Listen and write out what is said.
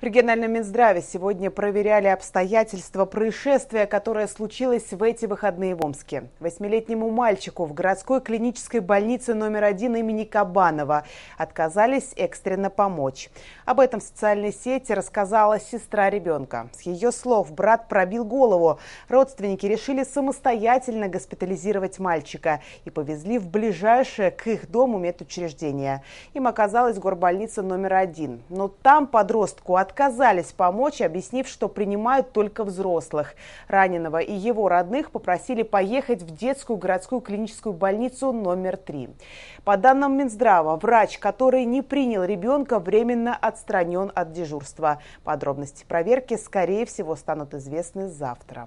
В региональном Минздраве сегодня проверяли обстоятельства происшествия, которое случилось в эти выходные в Омске. Восьмилетнему мальчику в городской клинической больнице номер один имени Кабанова отказались экстренно помочь. Об этом в социальной сети рассказала сестра ребенка. С ее слов, брат пробил голову. Родственники решили самостоятельно госпитализировать мальчика и повезли в ближайшее к их дому медучреждение. Им оказалась горбольница номер один. Но там подростку от отказались помочь, объяснив, что принимают только взрослых. Раненого и его родных попросили поехать в детскую городскую клиническую больницу номер три. По данным Минздрава, врач, который не принял ребенка, временно отстранен от дежурства. Подробности проверки, скорее всего, станут известны завтра.